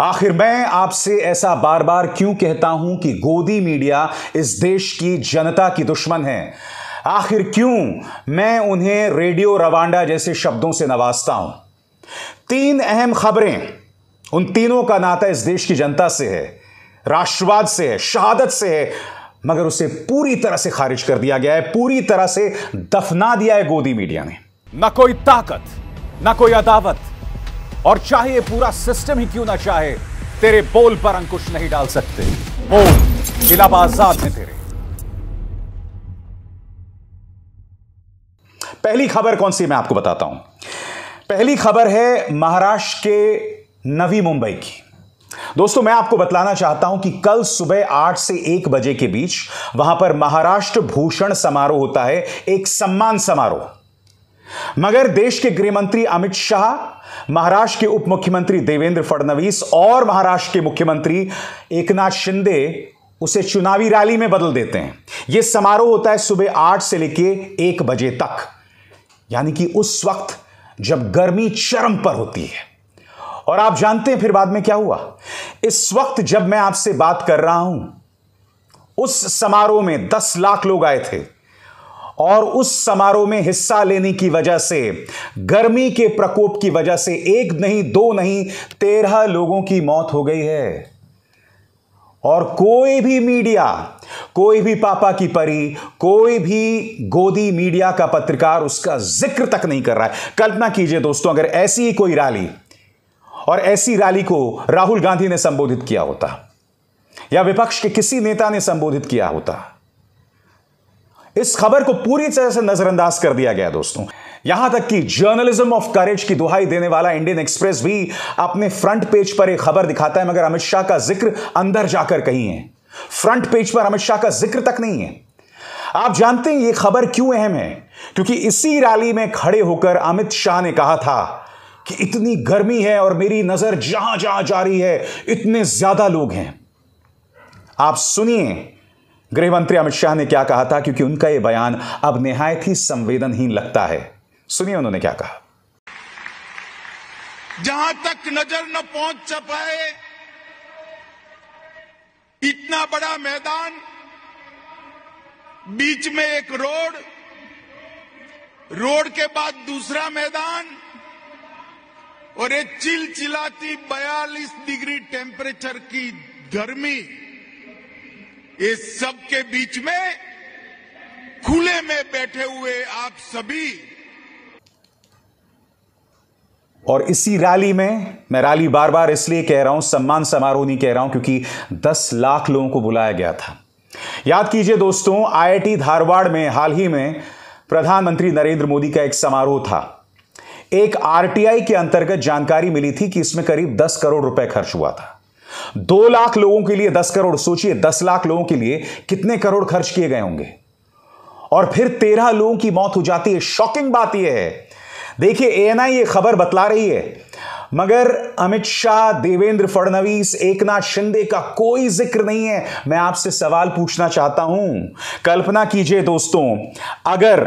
आखिर मैं आपसे ऐसा बार बार क्यों कहता हूं कि गोदी मीडिया इस देश की जनता की दुश्मन है आखिर क्यों मैं उन्हें रेडियो रवांडा जैसे शब्दों से नवाजता हूं तीन अहम खबरें उन तीनों का नाता इस देश की जनता से है राष्ट्रवाद से है शहादत से है मगर उसे पूरी तरह से खारिज कर दिया गया है पूरी तरह से दफना दिया है गोदी मीडिया ने ना कोई ताकत ना कोई अदावत और चाहे ये पूरा सिस्टम ही क्यों ना चाहे तेरे बोल पर अंकुश नहीं डाल सकते बोल इलाब आजाद में तेरे पहली खबर कौन सी मैं आपको बताता हूं पहली खबर है महाराष्ट्र के नवी मुंबई की दोस्तों मैं आपको बतलाना चाहता हूं कि कल सुबह आठ से एक बजे के बीच वहां पर महाराष्ट्र भूषण समारोह होता है एक सम्मान समारोह मगर देश के गृहमंत्री अमित शाह महाराष्ट्र के उप मुख्यमंत्री देवेंद्र फडणवीस और महाराष्ट्र के मुख्यमंत्री एकनाथ शिंदे उसे चुनावी रैली में बदल देते हैं यह समारोह होता है सुबह आठ से लेकर एक बजे तक यानी कि उस वक्त जब गर्मी चरम पर होती है और आप जानते हैं फिर बाद में क्या हुआ इस वक्त जब मैं आपसे बात कर रहा हूं उस समारोह में दस लाख लोग आए थे और उस समारोह में हिस्सा लेने की वजह से गर्मी के प्रकोप की वजह से एक नहीं दो नहीं तेरह लोगों की मौत हो गई है और कोई भी मीडिया कोई भी पापा की परी कोई भी गोदी मीडिया का पत्रकार उसका जिक्र तक नहीं कर रहा है कल्पना कीजिए दोस्तों अगर ऐसी कोई रैली और ऐसी रैली को राहुल गांधी ने संबोधित किया होता या विपक्ष के किसी नेता ने संबोधित किया होता इस खबर को पूरी तरह से नजरअंदाज कर दिया गया दोस्तों यहां तक कि जर्नलिज्म ऑफ करेज की दुहाई देने वाला इंडियन एक्सप्रेस भी अपने फ्रंट पेज पर एक खबर दिखाता है मगर अमित शाह का जिक्र अंदर जाकर कहीं है फ्रंट पेज पर अमित शाह का जिक्र तक नहीं है आप जानते हैं यह खबर क्यों अहम है क्योंकि इसी रैली में खड़े होकर अमित शाह ने कहा था कि इतनी गर्मी है और मेरी नजर जहां जहां जा रही है इतने ज्यादा लोग हैं आप सुनिए गृहमंत्री अमित शाह ने क्या कहा था क्योंकि उनका यह बयान अब निहायत ही संवेदनहीन लगता है सुनिए उन्होंने क्या कहा जहां तक नजर न पहुंच पाए इतना बड़ा मैदान बीच में एक रोड रोड के बाद दूसरा मैदान और ये चिलचिलाती 42 बयालीस डिग्री टेम्परेचर की गर्मी इस सब के बीच में खुले में बैठे हुए आप सभी और इसी रैली में मैं रैली बार बार इसलिए कह रहा हूं सम्मान समारोह नहीं कह रहा हूं क्योंकि 10 लाख लोगों को बुलाया गया था याद कीजिए दोस्तों आईआईटी धारवाड़ में हाल ही में प्रधानमंत्री नरेंद्र मोदी का एक समारोह था एक आरटीआई के अंतर्गत जानकारी मिली थी कि इसमें करीब 10 करोड़ रुपए खर्च हुआ था दो लाख लोगों के लिए दस करोड़ सोचिए दस लाख लोगों के लिए कितने करोड़ खर्च किए गए होंगे और फिर तेरह लोगों की मौत हो जाती है शॉकिंग बात यह है देखिए एएनआई ये खबर बतला रही है मगर अमित शाह देवेंद्र फडणवीस एकनाथ शिंदे का कोई जिक्र नहीं है मैं आपसे सवाल पूछना चाहता हूं कल्पना कीजिए दोस्तों अगर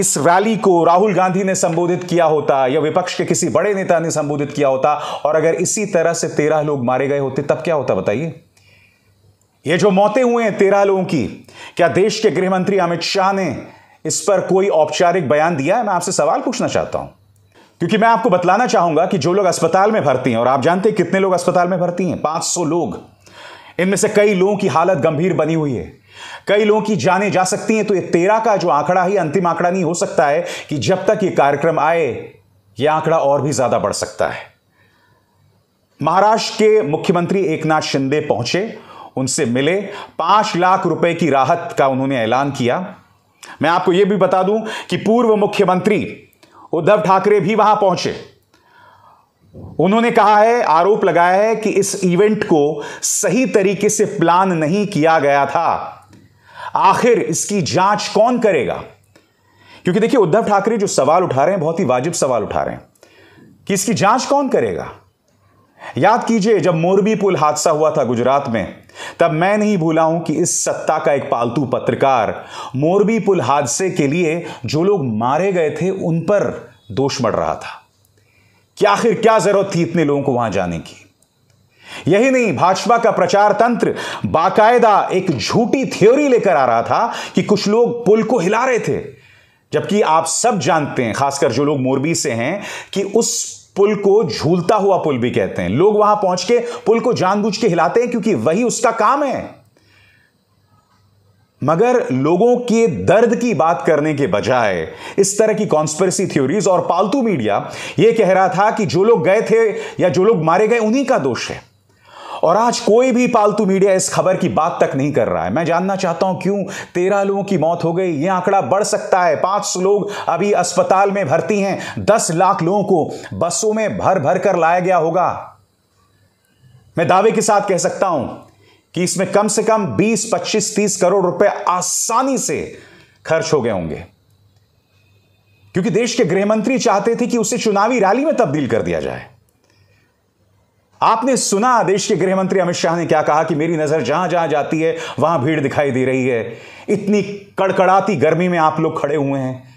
इस रैली को राहुल गांधी ने संबोधित किया होता या विपक्ष के किसी बड़े नेता ने संबोधित किया होता और अगर इसी तरह से तेरह लोग मारे गए होते तब क्या होता बताइए ये जो मौतें हुए हैं तेरह लोगों की क्या देश के गृहमंत्री अमित शाह ने इस पर कोई औपचारिक बयान दिया है मैं आपसे सवाल पूछना चाहता हूं क्योंकि मैं आपको बतलाना चाहूंगा कि जो लोग अस्पताल में भर्ती हैं और आप जानते हैं कितने लोग अस्पताल में भर्ती हैं 500 लोग इनमें से कई लोगों की हालत गंभीर बनी हुई है कई लोगों की जाने जा सकती हैं तो ये तेरह का जो आंकड़ा ही अंतिम आंकड़ा नहीं हो सकता है कि जब तक ये कार्यक्रम आए यह आंकड़ा और भी ज्यादा बढ़ सकता है महाराष्ट्र के मुख्यमंत्री एकनाथ शिंदे पहुंचे उनसे मिले पांच लाख रुपए की राहत का उन्होंने ऐलान किया मैं आपको यह भी बता दूं कि पूर्व मुख्यमंत्री उद्धव ठाकरे भी वहां पहुंचे उन्होंने कहा है आरोप लगाया है कि इस इवेंट को सही तरीके से प्लान नहीं किया गया था आखिर इसकी जांच कौन करेगा क्योंकि देखिए उद्धव ठाकरे जो सवाल उठा रहे हैं बहुत ही वाजिब सवाल उठा रहे हैं कि इसकी जांच कौन करेगा याद कीजिए जब मोरबी पुल हादसा हुआ था गुजरात में तब मैं नहीं भूला हूं कि इस सत्ता का एक पालतू पत्रकार मोरबी पुल हादसे के लिए जो लोग मारे गए थे उन पर दोष मढ़ रहा था कि आखिर क्या जरूरत थी इतने लोगों को वहां जाने की यही नहीं भाजपा का प्रचार तंत्र बाकायदा एक झूठी थ्योरी लेकर आ रहा था कि कुछ लोग पुल को हिला रहे थे जबकि आप सब जानते हैं खासकर जो लोग मोरबी से हैं कि उस पुल को झूलता हुआ पुल भी कहते हैं लोग वहां पहुंच के पुल को जानबूझ के हिलाते हैं क्योंकि वही उसका काम है मगर लोगों के दर्द की बात करने के बजाय इस तरह की कॉन्स्परेसी थ्योरीज और पालतू मीडिया यह कह रहा था कि जो लोग गए थे या जो लोग मारे गए उन्हीं का दोष है और आज कोई भी पालतू मीडिया इस खबर की बात तक नहीं कर रहा है मैं जानना चाहता हूं क्यों तेरह लोगों की मौत हो गई यह आंकड़ा बढ़ सकता है पांच लोग अभी अस्पताल में भर्ती हैं दस लाख लोगों को बसों में भर भर कर लाया गया होगा मैं दावे के साथ कह सकता हूं कि इसमें कम से कम 20, 25, 30 करोड़ रुपए आसानी से खर्च हो गए होंगे क्योंकि देश के गृहमंत्री चाहते थे कि उसे चुनावी रैली में तब्दील कर दिया जाए आपने सुना देश के गृह मंत्री अमित शाह ने क्या कहा कि मेरी नजर जहां जहां जाती है वहां भीड़ दिखाई दे रही है इतनी कड़कड़ाती गर्मी में आप लोग खड़े हुए हैं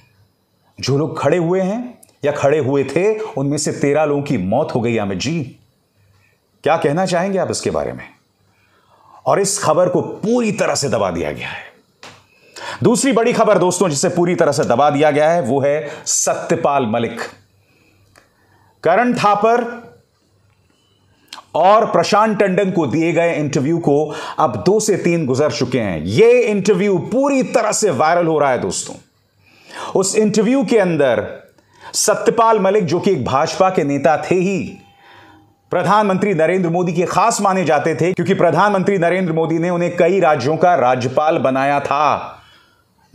जो लोग खड़े हुए हैं या खड़े हुए थे उनमें से तेरह लोगों की मौत हो गई अमित जी क्या कहना चाहेंगे आप इसके बारे में और इस खबर को पूरी तरह से दबा दिया गया है दूसरी बड़ी खबर दोस्तों जिसे पूरी तरह से दबा दिया गया है वो है सत्यपाल मलिक करण थापर और प्रशांत टंडन को दिए गए इंटरव्यू को अब दो से तीन गुजर चुके हैं यह इंटरव्यू पूरी तरह से वायरल हो रहा है दोस्तों उस इंटरव्यू के अंदर सत्यपाल मलिक जो कि एक भाजपा के नेता थे ही प्रधानमंत्री नरेंद्र मोदी के खास माने जाते थे क्योंकि प्रधानमंत्री नरेंद्र मोदी ने उन्हें कई राज्यों का राज्यपाल बनाया था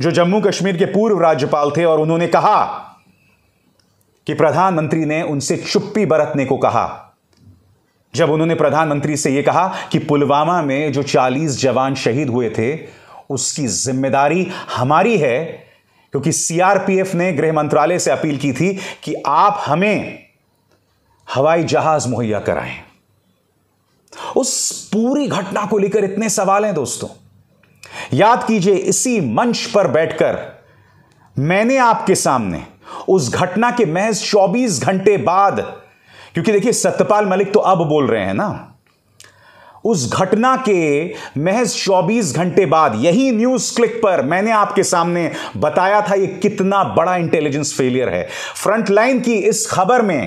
जो जम्मू कश्मीर के पूर्व राज्यपाल थे और उन्होंने कहा कि प्रधानमंत्री ने उनसे चुप्पी बरतने को कहा जब उन्होंने प्रधानमंत्री से यह कहा कि पुलवामा में जो 40 जवान शहीद हुए थे उसकी जिम्मेदारी हमारी है क्योंकि सीआरपीएफ ने गृह मंत्रालय से अपील की थी कि आप हमें हवाई जहाज मुहैया कराएं उस पूरी घटना को लेकर इतने सवाल हैं दोस्तों याद कीजिए इसी मंच पर बैठकर मैंने आपके सामने उस घटना के महज 24 घंटे बाद क्योंकि देखिए सत्यपाल मलिक तो अब बोल रहे हैं ना उस घटना के महज 24 घंटे बाद यही न्यूज क्लिक पर मैंने आपके सामने बताया था यह कितना बड़ा इंटेलिजेंस फेलियर है फ्रंटलाइन की इस खबर में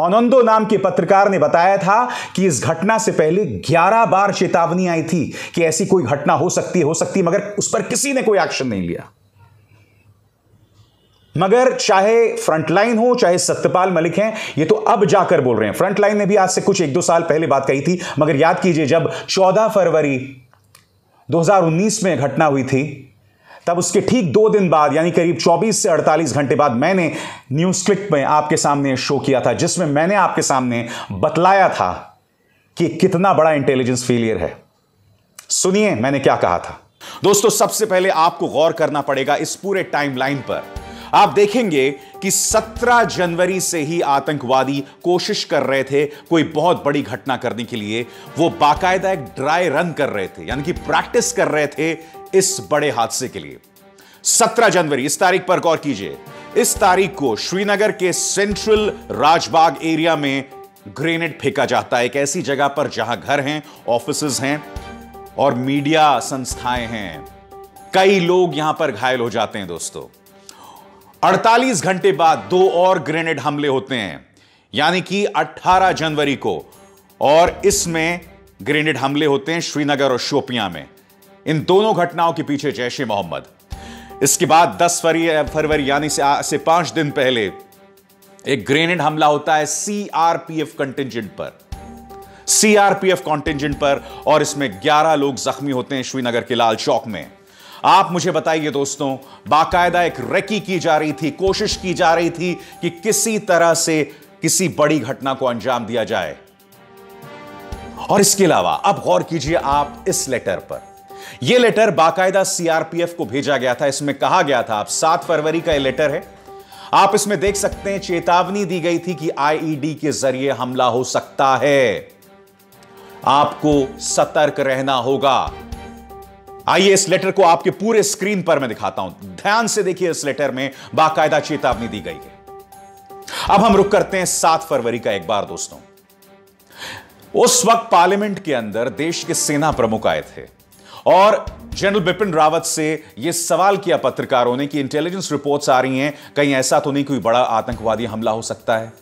अनंदो नाम के पत्रकार ने बताया था कि इस घटना से पहले 11 बार चेतावनी आई थी कि ऐसी कोई घटना हो सकती हो सकती मगर उस पर किसी ने कोई एक्शन नहीं लिया मगर चाहे फ्रंटलाइन हो चाहे सत्यपाल मलिक हैं ये तो अब जाकर बोल रहे हैं फ्रंटलाइन ने भी आज से कुछ एक दो साल पहले बात कही थी मगर याद कीजिए जब 14 फरवरी 2019 में घटना हुई थी तब उसके ठीक दो दिन बाद यानी करीब 24 से 48 घंटे बाद मैंने न्यूज क्लिक में आपके सामने शो किया था जिसमें मैंने आपके सामने बतलाया था कि कितना बड़ा इंटेलिजेंस फेलियर है सुनिए मैंने क्या कहा था दोस्तों सबसे पहले आपको गौर करना पड़ेगा इस पूरे टाइमलाइन पर आप देखेंगे कि 17 जनवरी से ही आतंकवादी कोशिश कर रहे थे कोई बहुत बड़ी घटना करने के लिए वो बाकायदा एक ड्राई रन कर रहे थे यानी कि प्रैक्टिस कर रहे थे इस बड़े हादसे के लिए 17 जनवरी इस तारीख पर गौर कीजिए इस तारीख को श्रीनगर के सेंट्रल राजबाग एरिया में ग्रेनेड फेंका जाता है एक ऐसी जगह पर जहां घर हैं ऑफिस हैं और मीडिया संस्थाएं हैं कई लोग यहां पर घायल हो जाते हैं दोस्तों 48 घंटे बाद दो और ग्रेनेड हमले होते हैं यानी कि 18 जनवरी को और इसमें ग्रेनेड हमले होते हैं श्रीनगर और शोपियां में इन दोनों घटनाओं के पीछे जैश ए मोहम्मद इसके बाद 10 फरवरी यानी से, से पांच दिन पहले एक ग्रेनेड हमला होता है सीआरपीएफ कंटिजेंट पर सीआरपीएफ कंटिजेंट पर और इसमें 11 लोग जख्मी होते हैं श्रीनगर के लाल चौक में आप मुझे बताइए दोस्तों बाकायदा एक रेकी की जा रही थी कोशिश की जा रही थी कि किसी तरह से किसी बड़ी घटना को अंजाम दिया जाए और इसके अलावा अब गौर कीजिए आप इस लेटर पर यह लेटर बाकायदा सीआरपीएफ को भेजा गया था इसमें कहा गया था आप सात फरवरी का यह लेटर है आप इसमें देख सकते हैं चेतावनी दी गई थी कि आईईडी e के जरिए हमला हो सकता है आपको सतर्क रहना होगा आइए इस लेटर को आपके पूरे स्क्रीन पर मैं दिखाता हूं ध्यान से देखिए इस लेटर में बाकायदा चेतावनी दी गई है अब हम रुक करते हैं सात फरवरी का एक बार दोस्तों उस वक्त पार्लियामेंट के अंदर देश के सेना प्रमुख आए थे और जनरल बिपिन रावत से यह सवाल किया पत्रकारों ने कि इंटेलिजेंस रिपोर्ट्स आ रही हैं कहीं ऐसा तो नहीं कोई बड़ा आतंकवादी हमला हो सकता है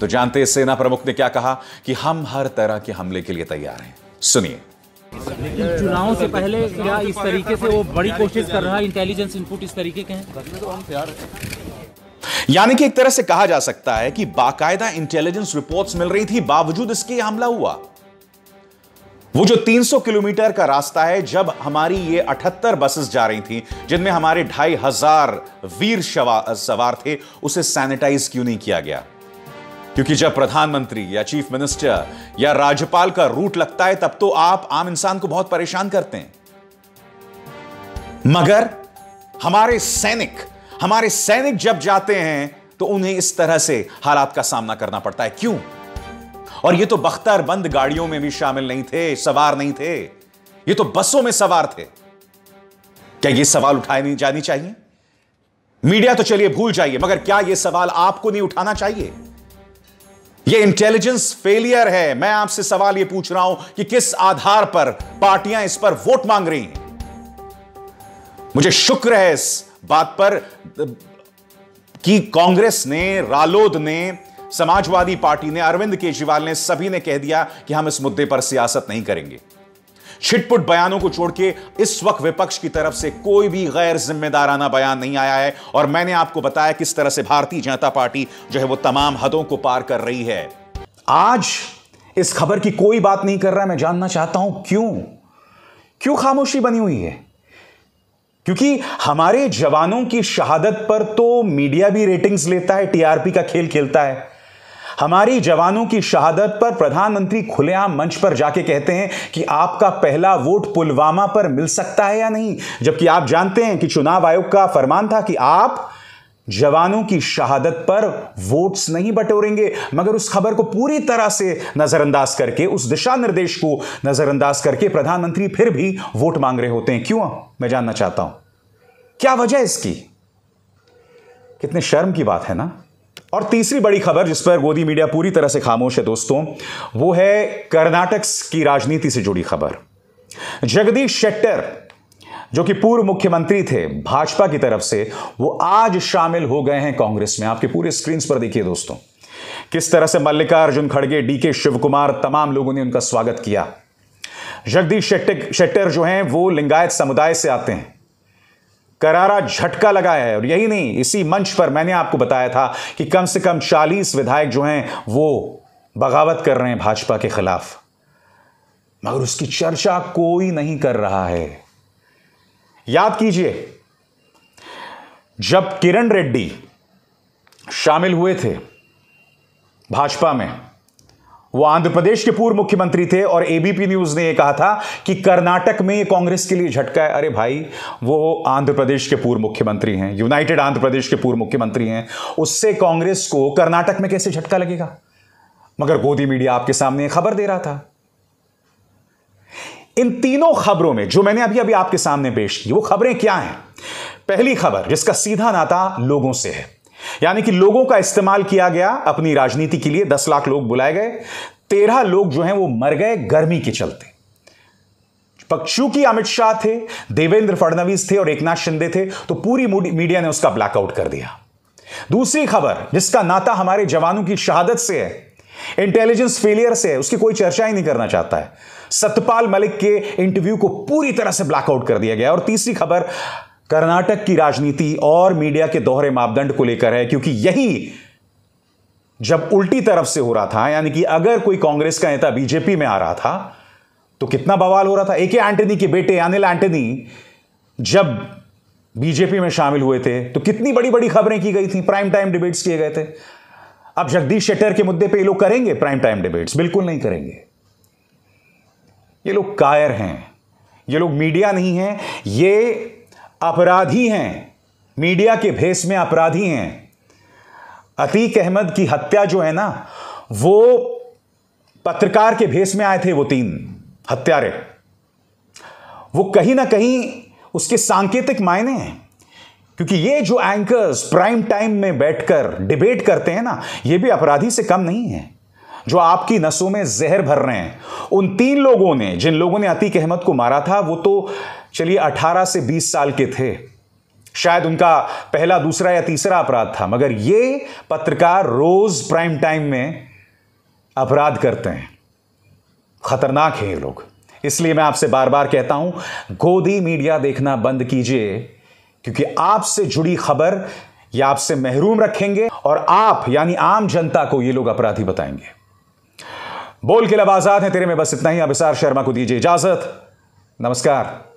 तो जानते सेना प्रमुख ने क्या कहा कि हम हर तरह के हमले के लिए तैयार हैं सुनिए चुनाव से पहले क्या इस तरीके से वो बड़ी कोशिश कर रहा है इंटेलिजेंस इनपुट इस तरीके के हैं यानी कि एक तरह से कहा जा सकता है कि बाकायदा इंटेलिजेंस रिपोर्ट्स मिल रही थी बावजूद इसके हमला हुआ वो जो 300 किलोमीटर का रास्ता है जब हमारी ये 78 बसेस जा रही थी जिनमें हमारे ढाई हजार वीर सवार थे उसे सैनिटाइज क्यों नहीं किया गया क्योंकि जब प्रधानमंत्री या चीफ मिनिस्टर या राज्यपाल का रूट लगता है तब तो आप आम इंसान को बहुत परेशान करते हैं मगर हमारे सैनिक हमारे सैनिक जब जाते हैं तो उन्हें इस तरह से हालात का सामना करना पड़ता है क्यों और ये तो बख्तर बंद गाड़ियों में भी शामिल नहीं थे सवार नहीं थे ये तो बसों में सवार थे क्या ये सवाल उठाए नहीं जानी चाहिए मीडिया तो चलिए भूल जाइए मगर क्या यह सवाल आपको नहीं उठाना चाहिए ये इंटेलिजेंस फेलियर है मैं आपसे सवाल यह पूछ रहा हूं कि किस आधार पर पार्टियां इस पर वोट मांग रही हैं मुझे शुक्र है इस बात पर कि कांग्रेस ने रालोद ने समाजवादी पार्टी ने अरविंद केजरीवाल ने सभी ने कह दिया कि हम इस मुद्दे पर सियासत नहीं करेंगे छिटपुट बयानों को छोड़ के इस वक्त विपक्ष की तरफ से कोई भी गैर जिम्मेदाराना बयान नहीं आया है और मैंने आपको बताया किस तरह से भारतीय जनता पार्टी जो है वो तमाम हदों को पार कर रही है आज इस खबर की कोई बात नहीं कर रहा मैं जानना चाहता हूं क्यों क्यों खामोशी बनी हुई है क्योंकि हमारे जवानों की शहादत पर तो मीडिया भी रेटिंग्स लेता है टीआरपी का खेल खेलता है हमारी जवानों की शहादत पर प्रधानमंत्री खुलेआम मंच पर जाके कहते हैं कि आपका पहला वोट पुलवामा पर मिल सकता है या नहीं जबकि आप जानते हैं कि चुनाव आयोग का फरमान था कि आप जवानों की शहादत पर वोट्स नहीं बटोरेंगे मगर उस खबर को पूरी तरह से नजरअंदाज करके उस दिशा निर्देश को नजरअंदाज करके प्रधानमंत्री फिर भी वोट मांग रहे होते हैं क्यों मैं जानना चाहता हूं क्या वजह इसकी कितने शर्म की बात है ना और तीसरी बड़ी खबर जिस पर गोदी मीडिया पूरी तरह से खामोश है दोस्तों वो है कर्नाटक की राजनीति से जुड़ी खबर जगदीश शेट्टर जो कि पूर्व मुख्यमंत्री थे भाजपा की तरफ से वो आज शामिल हो गए हैं कांग्रेस में आपके पूरे स्क्रीन पर देखिए दोस्तों किस तरह से मल्लिकार्जुन खड़गे डीके शिवकुमार तमाम लोगों ने उनका स्वागत किया जगदीश शेट्टर शेट्टर जो हैं वो लिंगायत समुदाय से आते हैं करारा झटका लगा है और यही नहीं इसी मंच पर मैंने आपको बताया था कि कम से कम 40 विधायक जो हैं वो बगावत कर रहे हैं भाजपा के खिलाफ मगर उसकी चर्चा कोई नहीं कर रहा है याद कीजिए जब किरण रेड्डी शामिल हुए थे भाजपा में वो आंध्र प्रदेश के पूर्व मुख्यमंत्री थे और एबीपी न्यूज ने यह कहा था कि कर्नाटक में ये कांग्रेस के लिए झटका है अरे भाई वो आंध्र प्रदेश के पूर्व मुख्यमंत्री हैं यूनाइटेड आंध्र प्रदेश के पूर्व मुख्यमंत्री हैं उससे कांग्रेस को कर्नाटक में कैसे झटका लगेगा मगर गोदी मीडिया आपके सामने खबर दे रहा था इन तीनों खबरों में जो मैंने अभी अभी आपके सामने पेश की वो खबरें क्या हैं पहली खबर जिसका सीधा नाता लोगों से है यानी कि लोगों का इस्तेमाल किया गया अपनी राजनीति के लिए दस लाख लोग बुलाए गए तेरह लोग जो हैं वो मर गए गर्मी के चलते की अमित शाह थे देवेंद्र फडणवीस थे और एकनाथ शिंदे थे तो पूरी मीडिया ने उसका ब्लैकआउट कर दिया दूसरी खबर जिसका नाता हमारे जवानों की शहादत से है इंटेलिजेंस फेलियर से है उसकी कोई चर्चा ही नहीं करना चाहता है सत्यपाल मलिक के इंटरव्यू को पूरी तरह से ब्लैकआउट कर दिया गया और तीसरी खबर कर्नाटक की राजनीति और मीडिया के दोहरे मापदंड को लेकर है क्योंकि यही जब उल्टी तरफ से हो रहा था यानी कि अगर कोई कांग्रेस का नेता बीजेपी में आ रहा था तो कितना बवाल हो रहा था एके एंटनी के बेटे अनिल एंटनी जब बीजेपी में शामिल हुए थे तो कितनी बड़ी बड़ी खबरें की गई थी प्राइम टाइम डिबेट्स किए गए थे अब जगदीश शेट्टर के मुद्दे पे ये लोग करेंगे प्राइम टाइम डिबेट्स बिल्कुल नहीं करेंगे ये लोग कायर हैं ये लोग मीडिया नहीं है ये अपराधी हैं मीडिया के भेस में अपराधी हैं अतीक अहमद की हत्या जो है ना वो पत्रकार के भेस में आए थे वो तीन हत्यारे वो कहीं ना कहीं उसके सांकेतिक मायने हैं क्योंकि ये जो एंकर्स प्राइम टाइम में बैठकर डिबेट करते हैं ना ये भी अपराधी से कम नहीं है जो आपकी नसों में जहर भर रहे हैं उन तीन लोगों ने जिन लोगों ने अतीक अहमद को मारा था वो तो चलिए 18 से 20 साल के थे शायद उनका पहला दूसरा या तीसरा अपराध था मगर ये पत्रकार रोज प्राइम टाइम में अपराध करते हैं खतरनाक है ये लोग इसलिए मैं आपसे बार बार कहता हूं गोदी मीडिया देखना बंद कीजिए क्योंकि आपसे जुड़ी खबर या आपसे महरूम रखेंगे और आप यानी आम जनता को ये लोग अपराधी बताएंगे बोल के लब आजाद हैं तेरे में बस इतना ही अभिसार शर्मा को दीजिए इजाजत नमस्कार